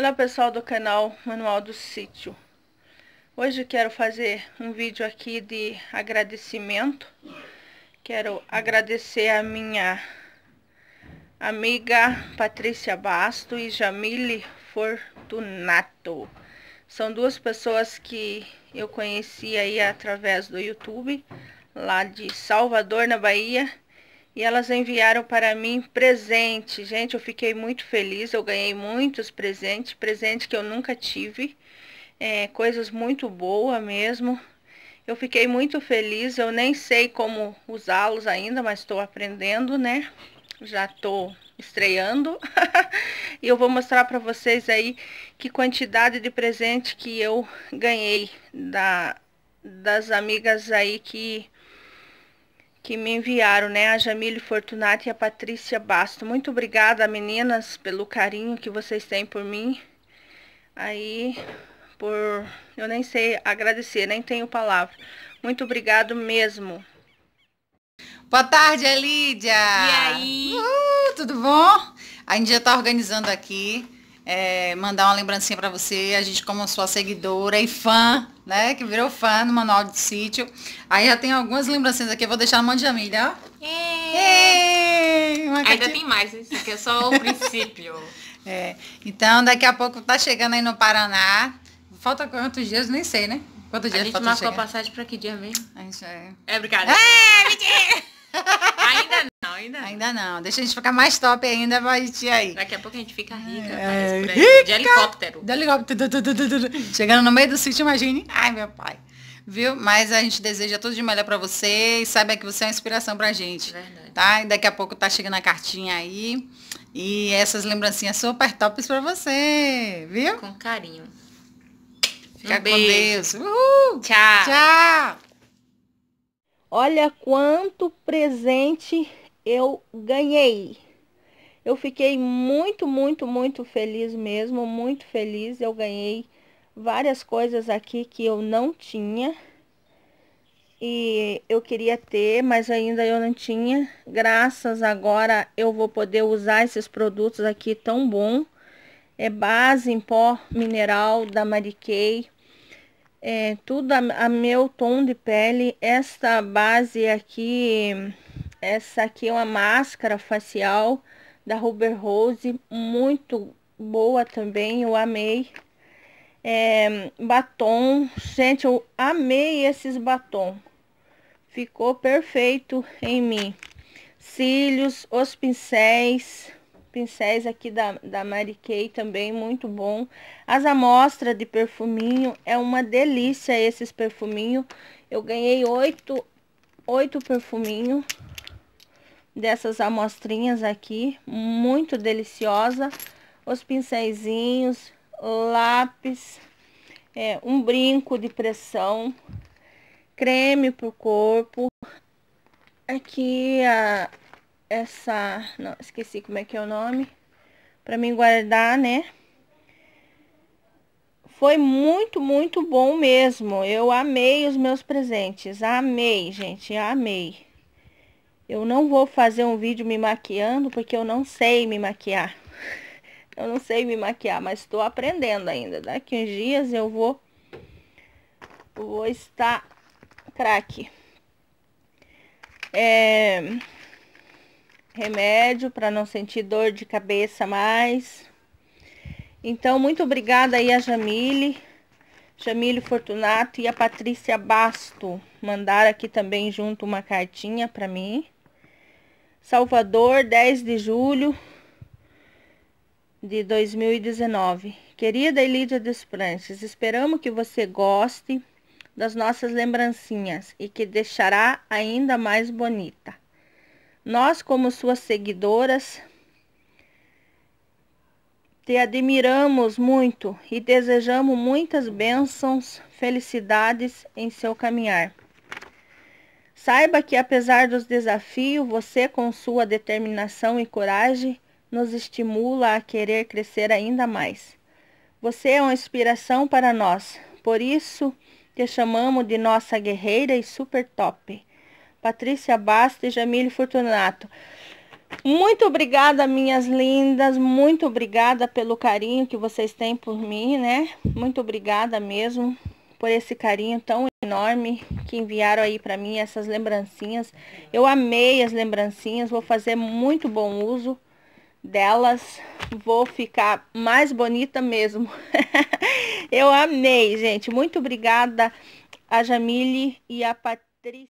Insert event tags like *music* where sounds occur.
Olá pessoal do canal Manual do Sítio Hoje quero fazer um vídeo aqui de agradecimento Quero agradecer a minha amiga Patrícia Basto e Jamile Fortunato São duas pessoas que eu conheci aí através do YouTube Lá de Salvador, na Bahia e elas enviaram para mim presente. Gente, eu fiquei muito feliz, eu ganhei muitos presentes, presente que eu nunca tive, é, coisas muito boas mesmo. Eu fiquei muito feliz, eu nem sei como usá-los ainda, mas estou aprendendo, né? Já estou estreando. *laughs* e eu vou mostrar para vocês aí que quantidade de presente que eu ganhei da, das amigas aí que que me enviaram, né? A Jamile Fortunato e a Patrícia Basto. Muito obrigada, meninas, pelo carinho que vocês têm por mim. Aí, por... Eu nem sei agradecer, nem tenho palavra. Muito obrigado mesmo. Boa tarde, Lídia E aí? Uh, tudo bom? A gente já tá organizando aqui é, mandar uma lembrancinha para você. A gente, como sua seguidora e fã, né? Que virou fã no Manual de Sítio. Aí já tem algumas lembrancinhas aqui. Eu vou deixar na mão de Jamília, ó. Ainda tem mais, isso aqui é só o princípio. *laughs* é. Então, daqui a pouco tá chegando aí no Paraná. Falta quantos dias? Nem sei, né? Quantos dias a gente marcou a passagem para que dia mesmo? Gente, é... é, brincadeira. É, *laughs* mentira! ainda não. Ainda não. Deixa a gente ficar mais top ainda, vai ir é, aí. Daqui a pouco a gente fica rica, é, rica. De helicóptero. De helicóptero. Chegando no meio do sítio, imagine. Ai, meu pai. Viu? Mas a gente deseja tudo de melhor para você e sabe que você é uma inspiração pra gente. Verdade. Tá? E daqui a pouco tá chegando a cartinha aí. E essas lembrancinhas super tops para você, viu? Com carinho. Fica um com beijo. Deus. Uhul. Tchau. Tchau. Olha quanto presente eu ganhei. Eu fiquei muito, muito, muito feliz mesmo, muito feliz. Eu ganhei várias coisas aqui que eu não tinha. E eu queria ter, mas ainda eu não tinha. Graças agora eu vou poder usar esses produtos aqui tão bom. É base em pó mineral da Mariquei. É tudo a, a meu tom de pele. Esta base aqui essa aqui é uma máscara facial da Ruber Rose, muito boa também, eu amei. É, batom, gente, eu amei esses batom. Ficou perfeito em mim. Cílios, os pincéis, pincéis aqui da, da Mary Kay também, muito bom. As amostras de perfuminho, é uma delícia esses perfuminho. Eu ganhei oito, oito perfuminho dessas amostrinhas aqui, muito deliciosa. Os pincéisinhos, lápis, é, um brinco de pressão, creme para o corpo. Aqui a, essa, não, esqueci como é que é o nome, para mim guardar, né? Foi muito, muito bom mesmo. Eu amei os meus presentes. Amei, gente, amei. Eu não vou fazer um vídeo me maquiando, porque eu não sei me maquiar. *laughs* Eu não sei me maquiar, mas estou aprendendo ainda. Daqui uns dias eu vou, vou estar craque. É, remédio para não sentir dor de cabeça mais. Então, muito obrigada aí a Jamile, Jamile Fortunato e a Patrícia Basto. Mandaram aqui também junto uma cartinha para mim. Salvador, 10 de julho de 2019. Querida Elídia dos Pranches, esperamos que você goste das nossas lembrancinhas e que deixará ainda mais bonita. Nós, como suas seguidoras, te admiramos muito e desejamos muitas bênçãos, felicidades em seu caminhar. Saiba que apesar dos desafios, você com sua determinação e coragem nos estimula a querer crescer ainda mais. Você é uma inspiração para nós, por isso te chamamos de nossa guerreira e super top. Patrícia Basta e Jamile Fortunato. Muito obrigada, minhas lindas. Muito obrigada pelo carinho que vocês têm por mim, né? Muito obrigada mesmo por esse carinho tão enorme que enviaram aí para mim essas lembrancinhas. Eu amei as lembrancinhas, vou fazer muito bom uso delas. Vou ficar mais bonita mesmo. *laughs* Eu amei, gente. Muito obrigada a Jamile e a Patrícia.